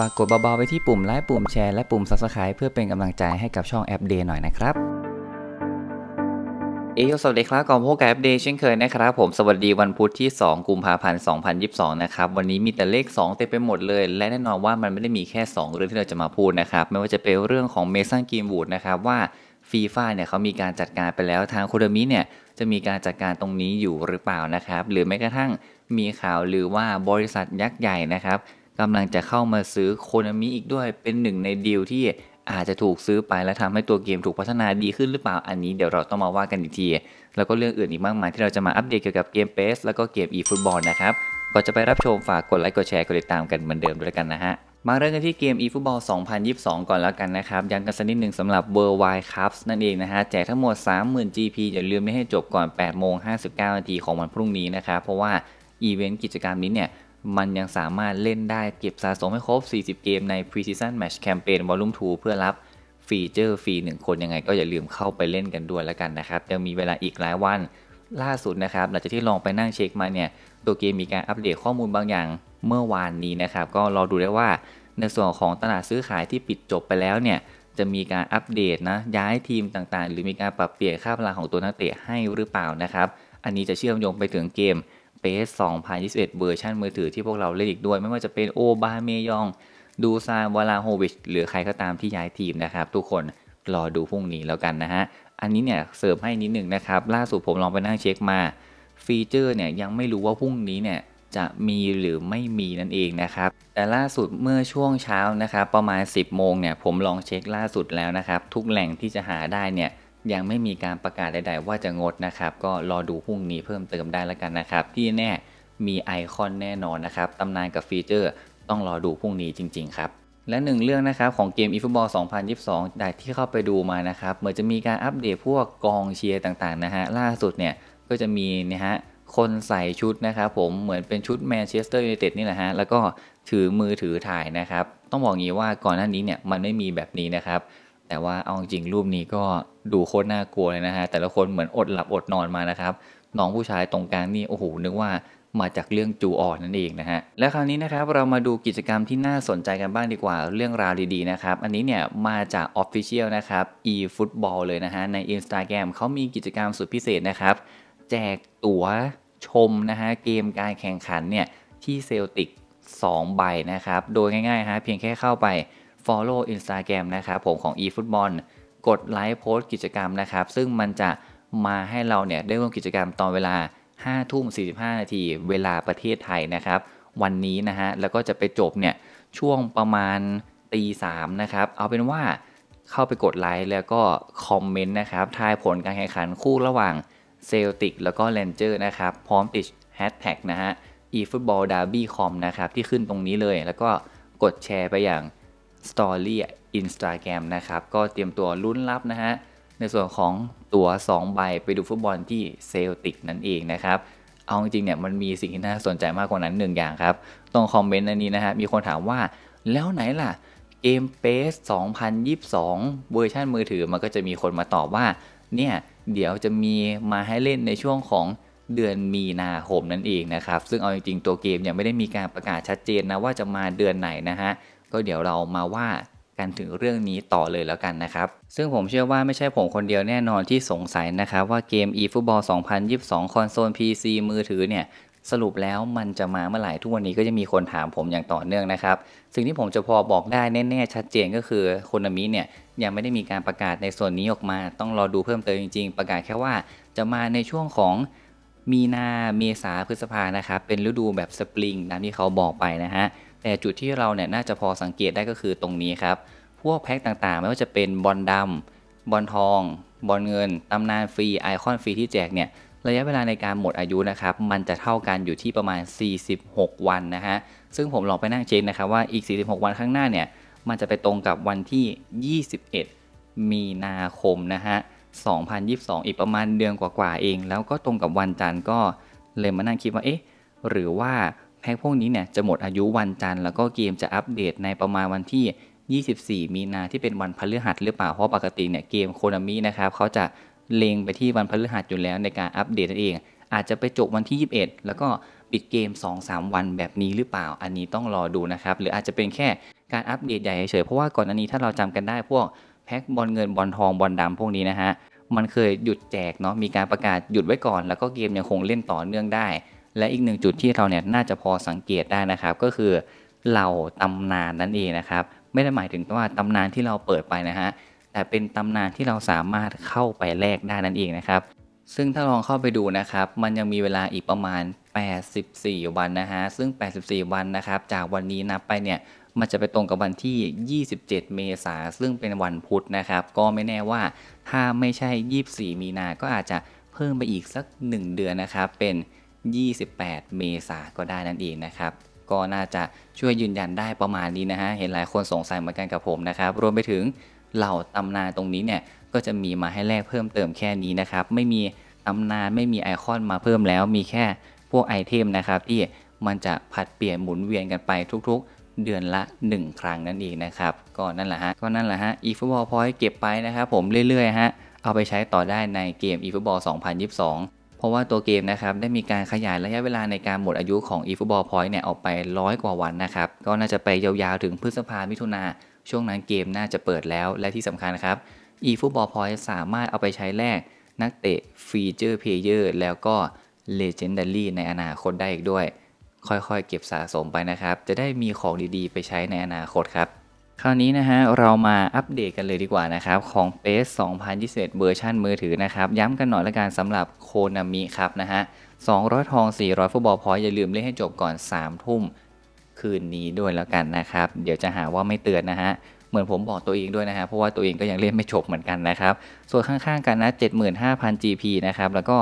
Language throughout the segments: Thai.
ฝากกดเบาๆไปที่ปุ่ม ไลค์ปุ่มแชร์ และปุ่ม Subscribe เพื่อเป็นกำลังใจให้กับช่องแอปเดย์หน่อยนะครับ เอโยสวัสดีครับกอนพวกแอปเดย์เช่นเคยนะครับ ผมสวัสดีวันพุธที่ 2กุมภาพันธ์ 2022 นะครับ วันนี้มีแต่เลข 2 เต็มไปหมดเลย และแน่นอนว่ามันไม่ได้มีแค่ 2 เรื่องที่เราจะมาพูดนะครับ ไม่ว่าจะเป็นเรื่องของเมสันกีมบูดนะครับว่าฟีฟ่าเนี่ยเขามีการจัดการไปแล้วทางโคดมิเนี่ยจะมีการจัดการตรงนี้อยู่หรือเปล่านะครับ หรือแม้กระทั่งมีข่าวหรือว่าบริษัทยักษ์ใหญ่นะครับกำลังจะเข้ามาซื้อโคนามิอีกด้วย เป็นหนึ่งในดีลที่อาจจะถูกซื้อไปและทำให้ตัวเกมถูกพัฒนาดีขึ้นหรือเปล่า อันนี้เดี๋ยวเราต้องมาว่ากันอีกที แล้วก็เรื่องอื่นอีกมากมาย ที่เราจะมาอัปเดตเกี่ยวกับเกมเพสแล้วก็เกมอีฟุตบอลนะครับก่อนจะไปรับชมฝากกดไลค์กดแชร์กดติดตามกันเหมือนเดิมด้วยกันนะฮะ มาเริ่มกันที่เกมอีฟุตบอล2022 ก่อนแล้วกันนะครับยังกันสักนิดหนึ่งสำหรับ Worldwide Cups นั่นเองนะฮะ แจกทั้งหมด30,000 GP อย่าลืมไม่ให้จบก่อน8โมง59นาทีของวันพรุ่งนี้นะครับเพราะว่าอีเวนต์กิจกรรมนี้เนี่ยมันยังสามารถเล่นได้เก็บสะสมให้ครบ 40 เกมใน Precision Match Campaign Volume 2 เพื่อรับฟีเจอร์ฟรีหนึ่งคนยังไง ก็อย่าลืมเข้าไปเล่นกันด้วยแล้วกันนะครับยังมีเวลาอีกหลายวัน ล่าสุดนะครับหลังจากที่ลองไปนั่งเช็คมาเนี่ย ตัวเกมมีการอัปเดตข้อมูลบางอย่างเมื่อวานนี้นะครับ ก็รอดูได้ว่า ในส่วนของตลาดซื้อขายที่ปิดจบไปแล้วเนี่ยจะมีการอัปเดตนะย้ายทีมต่างๆ หรือมีการปรับเปลี่ยนค่าพลังของตัวนักเตะให้หรือเปล่านะครับอันนี้จะเชื่อมโยงไปถึงเกม Space 2021เวอร์ชันมือถือที่พวกเราเล่นอีกด้วยไม่ว่าจะเป็นโอบาเมยองดูซาวลาโฮวิชหรือใครก็ตามที่ย้ายทีมนะครับ ทุกคน รอดูพรุ่งนี้แล้วกันนะฮะอันนี้เนี่ย เสริมให้นิดหนึ่งนะครับ ล่าสุดผมลองไปนั่งเช็คมา ฟีเจอร์เนี่ยยังไม่รู้ว่าพรุ่งนี้เนี่ย จะมีหรือไม่มีนั่นเองนะครับ แต่ล่าสุดเมื่อช่วงเช้านะครับประมาณ 10โมงเนี่ยผมลองเช็คล่าสุดแล้วนะครับทุกแหล่งที่จะหาได้เนี่ยยังไม่มีการประกาศใดๆว่าจะงดนะครับ ก็รอดูพรุ่งนี้เพิ่มเติมได้แล้วกันนะครับ ที่แน่ มีไอคอนแน่นอนนะครับตำนานกับฟีเจอร์ ต้องรอดูพรุ่งนี้จริงๆครับ และหนึ่งเรื่องนะครับของเกม eFootball 2022 ได้ที่เข้าไปดูมานะครับเหมือนจะมีการอัปเดตพวกกองเชียร์ต่างๆนะฮะล่าสุดเนี่ยก็จะมีนะฮะคนใส่ชุดนะครับผมเหมือนเป็นชุดแมนเชสเตอร์ยูไนเต็ดนี่แหละฮะแล้วก็ถือมือถือถ่ายนะครับต้องบอกงี้ว่าก่อนหน้านี้เนี่ยมันไม่มีแบบนี้นะครับแต่ว่าเอาจริงรูปนี้ก็ดูโคตรน่ากลัวเลยนะฮะแต่ละคนเหมือนอดหลับอดนอนมานะครับน้องผู้ชายตรงกลางนี่โอ้โหนึกว่ามาจากเรื่องจูออนนั่นเองนะฮะและคราวนี้นะครับเรามาดูกิจกรรมที่น่าสนใจกันบ้างดีกว่า เรื่องราวดีๆนะครับอันนี้เนี่ยมาจาก Official นะครับ eFootball เลยนะฮะใน Instagram เขามีกิจกรรมสุดพิเศษนะครับ แจกตั๋วชมนะฮะเกมการแข่งขันเนี่ยที่เซลติก2ใบนะครับโดยง่ายๆฮะเพียงแค่เข้าไป Follow Instagram นะครับผมของ eFootball กดไลค์โพสกิจกรรมนะครับ ซึ่งมันจะมาให้เราเนี่ยได้ร่วมกิจกรรมตอนเวลา 5 ทุ่ม 45 นาที เวลาประเทศไทยนะครับ วันนี้นะฮะแล้วก็จะไปจบเนี่ย ช่วงประมาณตีสามนะครับ เอาเป็นว่าเข้าไปกดไลค์แล้วก็คอมเมนต์นะครับ ทายผลการแข่งขันคู่ระหว่างเซลติกแล้วก็เลนเจอร์นะครับพร้อมติดแฮชแท็กนะฮะ eFootball Derby com นะครับที่ขึ้นตรงนี้เลยแล้วก็กดแชร์ไปอย่างสตอรี่อินสตาแกรมนะครับ ก็เตรียมตัวลุ้นรับนะฮะ ในส่วนของตั๋ว2ใบไปดูฟุตบอลที่เซลติกนั่นเองนะครับ เอาจริงเนี่ยมันมีสิ่งที่น่าสนใจมากกว่านั้นหนึ่งอย่างครับ ต้องคอมเมนต์อันนี้นะฮะมีคนถามว่าแล้วไหนล่ะ เกมเพส2022 เวอร์ชันมือถือมันก็จะมีคนมาตอบว่า เนี่ยเดี๋ยวจะมีมาให้เล่นในช่วงของเดือนมีนาคมนั่นเองนะครับ ซึ่งเอาจริงๆตัวเกมยังไม่ได้มีการประกาศชัดเจนนะว่าจะมาเดือนไหนนะฮะก็เดี๋ยวเรามาว่ากันถึงเรื่องนี้ต่อเลยแล้วกันนะครับ ซึ่งผมเชื่อว่าไม่ใช่ผมคนเดียวแน่นอนที่สงสัยนะครับว่าเกม eFootball 2022คอนโซล PC มือถือเนี่ย สรุปแล้วมันจะมาเมื่อไหร่ทุกวันนี้ก็จะมีคนถามผมอย่างต่อเนื่องนะครับ สิ่งที่ผมจะพอบอกได้แน่ๆชัดเจนก็คือคนมิเนี่ยยังไม่ได้มีการประกาศในส่วนนี้ออกมา ต้องรอดูเพิ่มเติมจริง ๆ ประกาศแค่ว่าจะมาในช่วงของมีนาเมษาพฤษภานะครับเป็นฤดูแบบสปริงตามที่เขาบอกไปนะฮะแต่จุดที่เราเนี่ยน่าจะพอสังเกตได้ก็คือตรงนี้ครับ พวกแพ็คต่างๆ ไม่ว่าจะเป็นบอลดำบอลทอง บอลเงินตำนานฟรีไอคอนฟรีที่แจกเนี่ย ระยะเวลาในการหมดอายุนะครับ มันจะเท่ากันอยู่ที่ประมาณ 46 วันนะฮะ ซึ่งผมลองไปนั่งเช็คนะครับว่าอีก 46 วันข้างหน้าเนี่ย มันจะไปตรงกับวันที่ 21 มีนาคมนะฮะ 2022 อีกประมาณเดือนกว่าๆเอง แล้วก็ตรงกับวันจันทร์ก็เลยมานั่งคิดว่า เอ๊ะ หรือว่าแพ็คพวกนี้เนี่ยจะหมดอายุวันจันทร์แล้วก็เกมจะอัปเดตในประมาณวันที่ 24 มีนาที่เป็นวันพฤหัสหรือเปล่าเพราะปกติเนี่ยเกมโคนามินะครับเขาจะเล็งไปที่วันพฤหัสอยู่แล้วในการอัปเดตนั่นเอง อาจจะไปจบวันที่ 21 แล้วก็ปิดเกม 2-3 วันแบบนี้หรือเปล่าอันนี้ต้องรอดูนะครับหรืออาจจะเป็นแค่การอัปเดตใหญ่เฉยเพราะว่าก่อนอันนี้ถ้าเราจำกันได้ พวกแพ็คบอลเงินบอลทองบอลดำพวกนี้นะฮะมันเคยหยุดแจกเนาะมีการประกาศหยุดไว้ก่อน แล้วก็เกมยังคงเล่นต่อเนื่องได้และอีกหนึ่งจุดที่เราเนี่ยน่าจะพอสังเกตได้นะครับ ก็คือเหล่าตำนานนั่นเองนะครับไม่ได้หมายถึงว่าตำนานที่เราเปิดไปนะฮะแต่เป็นตำนานที่เราสามารถเข้าไปแลกได้นั่นเองนะครับ ซึ่งถ้าลองเข้าไปดูนะครับมันยังมีเวลาอีกประมาณ 84วันนะฮะซึ่ง 84 วันนะครับ จากวันนี้นับไปเนี่ยมันจะไปตรงกับวันที่ 27 เมษาซึ่งเป็นวันพุธนะครับ ก็ไม่แน่ว่าถ้าไม่ใช่ 24 มีนาก็อาจจะเพิ่มไปอีกสัก 1 เดือนนะครับเป็น28 เมษาก็ได้นั่นเองนะครับก็น่าจะช่วยยืนยันได้ประมาณนี้นะฮะเห็นหลายคนสงสัยเหมือนกันกับผมนะครับรวมไปถึงเหล่าตำนานตรงนี้เนี่ยก็จะมีมาให้แลกเพิ่มเติมแค่นี้นะครับไม่มีตำนานไม่มีไอคอนมาเพิ่มแล้ว มีแค่พวกไอเทมนะครับที่มันจะผัดเปลี่ยนหมุนเวียนกันไปทุกๆ เดือนละ 1 ครั้งนั่นเองนะครับก็นั่นแหละฮะก็นั่นแหละฮะอีฟบอลพอย p ์เก็บไปนะครับ ผมเรื่อยๆฮะเอาไปใช้ต่อได้ในเกม e พันยี่สิ2022เพราะว่าตัวเกมนะครับ ได้มีการขยายระยะเวลาในการหมดอายุของ eFootball Point เนี่ย ออกไปร้อยกว่าวันนะครับ ก็น่าจะไปยาวๆ ถึงพฤษภามิถุนาช่วงนั้นเกมน่าจะเปิดแล้วและที่สำคัญครับ eFootball Point สามารถเอาไปใช้แลกนักเตะฟีเจอร์เพลเยอร์แล้วก็ Legendary ในอนาคตได้อีกด้วย ค่อยๆ เก็บสะสมไปนะครับจะได้มีของดีๆ ไปใช้ในอนาคตครับคราวนี้นะฮะ เรามาอัปเดตกันเลยดีกว่านะครับ ของ p a c e 2021เวอร์ชันมือถือนะครับ ย้ำกันหน่อยละกันสำหรับโคนามิครับนะฮะ 200 ทอง 400 ฟุตบอลพอยอย่าลืมเล่นให้จบก่อน 3 ทุ่มคืนนี้ด้วยแล้วกันนะครับ เดี๋ยวจะหาว่าไม่เตือนนะฮะ เหมือนผมบอกตัวเองด้วยนะฮะ เพราะว่าตัวเองก็ยังเล่นไม่จบเหมือนกันนะครับส่วนข้างๆกันนะ 75,000 GP นะครับแล้วก็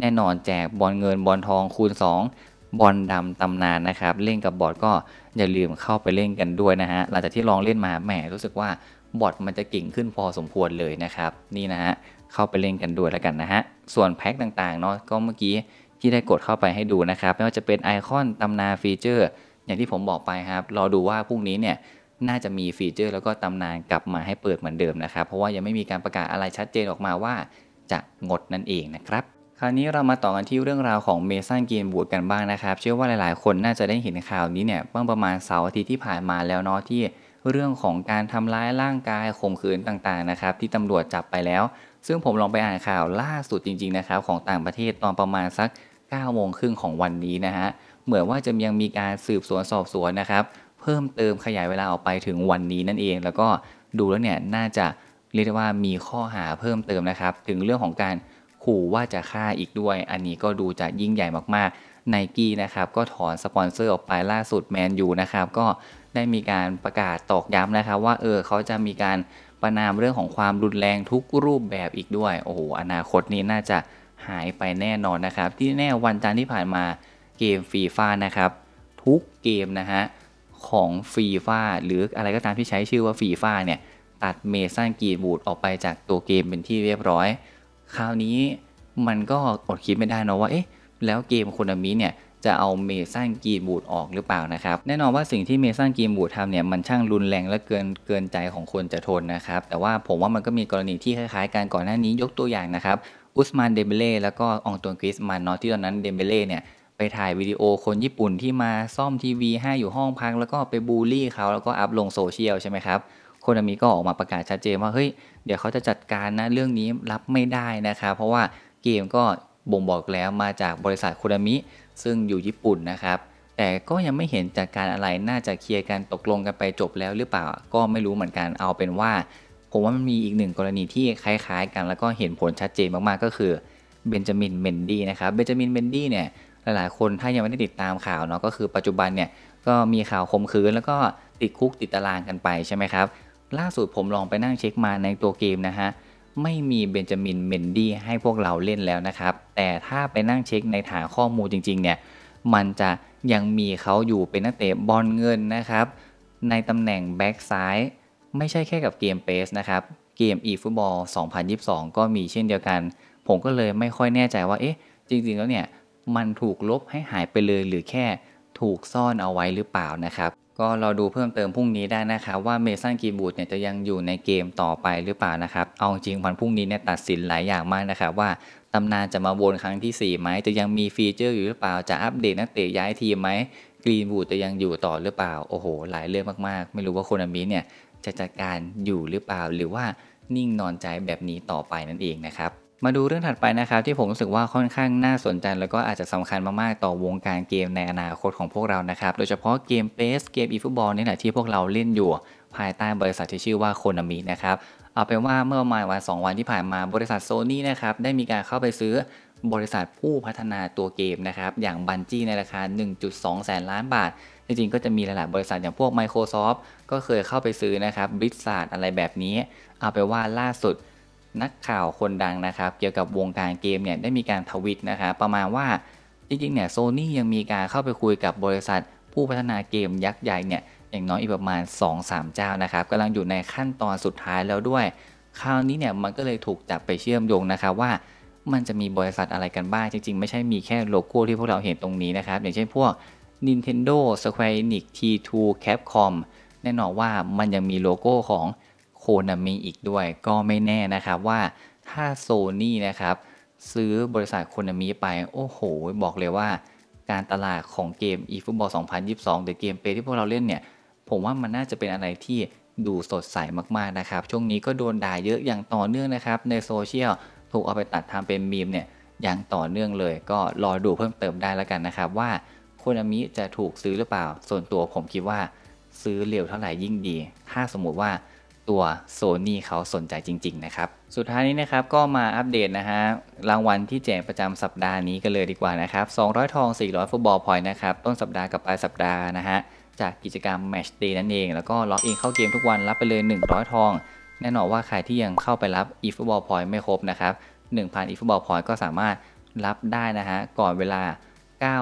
แน่นอนแจกบอลเงินบอลทองคูณ 2 บอลดำตำนานนะครับเล่นกับบอร์ดก็อย่าลืมเข้าไปเล่นกันด้วยนะฮะหลังจากที่ลองเล่นมาแหมรู้สึกว่าบอทมันจะเก่งขึ้นพอสมควรเลยนะครับ นี่นะฮะเข้าไปเล่นกันด้วยแล้วกันนะฮะส่วนแพ็คต่างๆเนาะก็เมื่อกี้ที่ได้กดเข้าไปให้ดูนะครับไม่ว่าจะเป็นไอคอนตำนาฟีเจอร์ อย่างที่ผมบอกไปครับรอดูว่าพรุ่งนี้เนี่ยน่าจะมีฟีเจอร์แล้วก็ตำนานกลับมาให้เปิดเหมือนเดิมนะครับ เพราะว่ายังไม่มีการประกาศอะไรชัดเจนออกมาว่า จะงดนั่นเองนะครับคราวนี้เรามาต่อกันที่เรื่องราวของเมสันกีนบูดกันบ้างนะครับ เชื่อว่าหลาย ๆ คนน่าจะได้เห็นข่าวนี้เนี่ยเมื่อประมาณเสาร์อาทิตย์ที่ผ่านมาแล้วเนาะที่เรื่องของการทำร้ายร่างกายข่มขืนต่าง ๆ นะครับที่ตำรวจจับไปแล้ว ซึ่งผมลองไปอ่านข่าวล่าสุดจริง ๆ นะครับของต่างประเทศตอนประมาณสัก9โมงครึ่งของวันนี้นะฮะเหมือนว่าจะยังมีการสืบสวนสอบสวนนะครับเพิ่มเติมขยายเวลาออกไปถึงวันนี้นั่นเอง แล้วก็ดูแล้วเนี่ยน่าจะเรียกว่ามีข้อหาเพิ่มเติมนะครับถึงเรื่องของการขู่ว่าจะฆ่าอีกด้วย อันนี้ก็ดูจะยิ่งใหญ่มากๆไนกี้นะครับ ก็ถอนสปอนเซอร์ออกไปล่าสุด แมนยูนะครับ ก็ได้มีการประกาศตอกย้ำนะครับ ว่า เออเขาจะมีการประนามเรื่องของความรุนแรงทุกรูปแบบอีกด้วย โอ้โห อนาคตนี้น่าจะหายไปแน่นอนนะครับ ที่แน่วันจันทร์ที่ผ่านมาเกมฟีฟ่านะครับทุกเกมนะฮะของฟีฟ่าหรืออะไรก็ตามที่ใช้ชื่อว่าฟีฟ่าเนี่ยตัดเมสันกีบูดออกไปจากตัวเกมเป็นที่เรียบร้อยคราวนี้มันก็อดคิดไม่ได้นะว่าเอ๊ะแล้วเกมคนณมิเนี่ยจะเอาเมสันกีบูดออกหรือเปล่านะครับ แน่นอนว่าสิ่งที่เมสันกีบูดทำเนี่ย มันช่างรุนแรงและเกินเกินใจของคนจะทนนะครับ แต่ว่าผมว่ามันก็มีกรณีที่คล้ายๆกันก่อนหน้านี้ยกตัวอย่างนะครับอุสมานเดเบเล่แล้วก็องตวนคริสมานเนาะที่ตอนนั้นเดเบเล่เนี่ย ไปถ่ายวิดีโอคนญี่ปุ่นที่มาซ่อมทีวีให้อยู่ห้องพักแล้วก็ไปบูลลี่เขา แล้วก็อัพลงโซเชียลใช่ไหมครับคดามิก็ออกมาประกาศชัดเจนว่า เฮ้ย เดี๋ยวเขาจะจัดการนะเรื่องนี้รับไม่ได้นะคะเพราะว่าเกมก็บ่งบอกแล้วมาจากบริษัทโคดามิซึ่งอยู่ญี่ปุ่นนะครับ แต่ก็ยังไม่เห็นจัดการอะไร น่าจะเคลียร์กันตกลงกันไปจบแล้วหรือเปล่าก็ไม่รู้เหมือนกัน เอาเป็นว่า ผมว่ามันมีอีกหนึ่งกรณีที่คล้ายๆกัน แล้วก็เห็นผลชัดเจนมากๆก็คือเบนจามินเมนดี้นะครับ เบนจามินเมนดี้เนี่ย หลายๆ คนถ้ายังไม่ได้ติดตามข่าวเนาะก็คือปัจจุบันเนี่ยก็มีข่าวคมคืนแล้วก็ติดคุกติดตารางกันไปใช่ไหมครับล่าสุดผมลองไปนั่งเช็คมาในตัวเกมนะฮะ ไม่มีเบนจามินเมนดี้ให้พวกเราเล่นแล้วนะครับ แต่ถ้าไปนั่งเช็คในฐานข้อมูลจริง ๆเนี่ยมันจะยังมีเขาอยู่เป็นนักเตะบอลเงินนะครับ ในตำแหน่งแบ็กซ้าย ไม่ใช่แค่กับเกมเปสนะครับ เกมอีฟุตบอล2022 ก็มีเช่นเดียวกัน ผมก็เลยไม่ค่อยแน่ใจว่าเอ๊ะจริงๆแล้วเนี่ย มันถูกลบให้หายไปเลยหรือแค่ถูกซ่อนเอาไว้หรือเปล่านะครับก็เราดูเพิ่มเติมพรุ่งนี้ได้นะครับว่าเมสันกีบูดเนี่ยจะยังอยู่ในเกมต่อไปหรือเปล่านะครับเอาจริงวันพรุ่งนี้เนี่ยตัดสินหลายอย่างมากนะครับว่าตำนานจะมาวนครั้งที่ 4 ไหม จะยังมีฟีเจอร์อยู่หรือเปล่าจะอัปเดตนักเตะย้ายทีมไหมกรีนบูดจะยังอยู่ต่อหรือเปล่าโอ้โหหลายเรื่องมากๆ ไม่รู้ว่าโคนามิเนี่ย จะจัดการอยู่หรือเปล่าหรือว่านิ่งนอนใจแบบนี้ต่อไปนั่นเองนะครับมาดูเรื่องถัดไปนะครับที่ผมรู้สึกว่าค่อนข้างน่าสนใจแล้วก็อาจจะสำคัญมาก ๆ ต่อวงการเกมในอนาคตของพวกเรานะครับโดยเฉพาะเกมเพสเกมอีฟุตบอลนี่แหละที่พวกเราเล่นอยู่ภายใต้บริษัทที่ชื่อว่าโคนามินะครับเอาเป็นว่าเมื่อมาวัน2วันที่ผ่านมาบริษัทโซนี่นะครับได้มีการเข้าไปซื้อบริษัทผู้พัฒนาตัวเกมนะครับอย่างบันจี้ในราคา 1.2 แสนล้านบาทจริงๆ ก็จะมีหลายๆบริษัทอย่างพวก Microsoft ก็เคยเข้าไปซื้อนะครับบิสซาร์ดอะไรแบบนี้ เอาไปว่าล่าสุดนักข่าวคนดังนะครับ เกี่ยวกับวงการเกมเนี่ยได้มีการทวิตนะครับประมาณว่าจริงๆเนี่ยโซนี่ยังมีการเข้าไปคุยกับบริษัทผู้พัฒนาเกมยักษ์ใหญ่เนี่ยอย่างน้อยอีกประมาณ2-3 เจ้านะครับกำลังอยู่ในขั้นตอนสุดท้ายแล้วด้วย คราวนี้เนี่ย มันก็เลยถูกจับไปเชื่อมโยงนะครับว่ามันจะมีบริษัทอะไรกันบ้าง จริงๆ ไม่ใช่มีแค่โลโก้ที่พวกเราเห็นตรงนี้นะครับอย่างเช่นพวก Nintendo Square Enix T2 Capcom แน่นอนว่ามันยังมีโลโก้ของโคนามิอีกด้วยก็ไม่แน่นะครับ ว่าถ้าโซนี่นะครับซื้อบริษัทโคนามิไปโอ้โห บอกเลยว่า การตลาดของเกม eFootball 2022หรือเกมเปที่พวกเราเล่นเนี่ย ผมว่ามันน่าจะเป็นอะไรที่ดูสดใสมากๆนะครับ ช่วงนี้ก็โดนด่าเยอะอย่างต่อเนื่องนะครับ ในโซเชียลถูกเอาไปตัดทำเป็นมีมเนี่ย อย่างต่อเนื่องเลยก็รอดูเพิ่มเติมได้แล้วกันนะครับว่าโคนามิจะถูกซื้อหรือเปล่าส่วนตัวผมคิดว่าซื้อเร็วเท่าไหร่ยิ่งดี ถ้าสมมุติว่าตัว Sony เขาสนใจจริง ๆ นะครับ สุดท้ายนี้นะครับ ก็มาอัปเดตนะฮะรางวัลที่แจกประจำสัปดาห์นี้กันเลยดีกว่านะครับ 200 ทอง 400ฟุตบอลพอยต์นะครับ ต้นสัปดาห์กับปลายสัปดาห์นะฮะจากกิจกรรม Match Day นั่นเอง แล้วก็ล็อกอินเข้าเกมทุกวันรับไปเลย 100 ทอง แน่นอนว่าใครที่ยังเข้าไปรับ eFootball Point ไม่ครบนะครับ 1,000 eFootball Point ก็สามารถรับได้นะฮะก่อนเวลา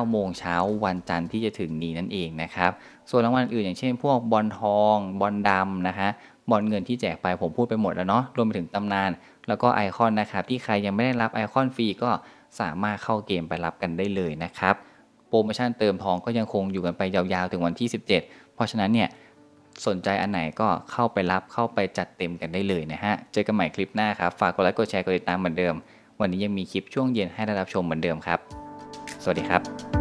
9โมงเช้าวันจันทร์ที่จะถึงนี้นั่นเองนะครับส่วนรางวัลอื่นอย่างเช่น พวกบอลทองบอลดำนะฮะบอลเงินที่แจกไปผมพูดไปหมดแล้วเนาะรวมไปถึงตำนาน แล้วก็ไอคอนนะครับที่ใครยังไม่ได้รับไอคอนฟรี ก็สามารถเข้าเกมไปรับกันได้เลยนะครับโปรโมชั่นเติมทองก็ยังคงอยู่กันไปยาวๆ ถึงวันที่ 17 เพราะฉะนั้นเนี่ยสนใจอันไหนก็เข้าไปรับเข้าไปจัดเต็มกันได้เลยนะฮะ เจอกันใหม่คลิปหน้าครับ ฝากกดไลค์กดแชร์กดติดตามเหมือนเดิม วันนี้ยังมีคลิปช่วงเย็นให้ได้รับชมเหมือนเดิมครับสวัสดีครับ